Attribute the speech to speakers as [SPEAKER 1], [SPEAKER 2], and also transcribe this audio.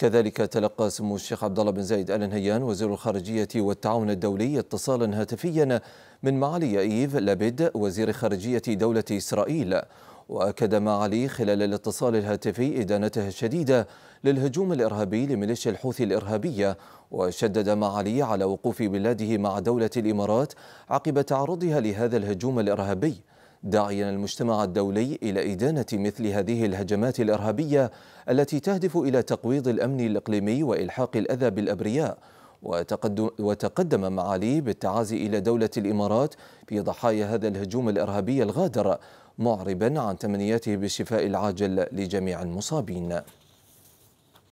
[SPEAKER 1] كذلك تلقى سمو الشيخ عبد الله بن زايد ال نهيان وزير الخارجيه والتعاون الدولي اتصالا هاتفيا من معالي ايف لابيد وزير خارجيه دوله اسرائيل واكد معالي خلال الاتصال الهاتفي ادانته الشديده للهجوم الارهابي لميليشيا الحوثي الارهابيه وشدد معالي على وقوف بلاده مع دوله الامارات عقب تعرضها لهذا الهجوم الارهابي داعيا المجتمع الدولي إلى إدانة مثل هذه الهجمات الإرهابية التي تهدف إلى تقويض الأمن الإقليمي وإلحاق الأذى بالأبرياء وتقدم معالي بالتعازي إلى دولة الإمارات في ضحايا هذا الهجوم الإرهابي الغادر معربا عن تمنياته بالشفاء العاجل لجميع المصابين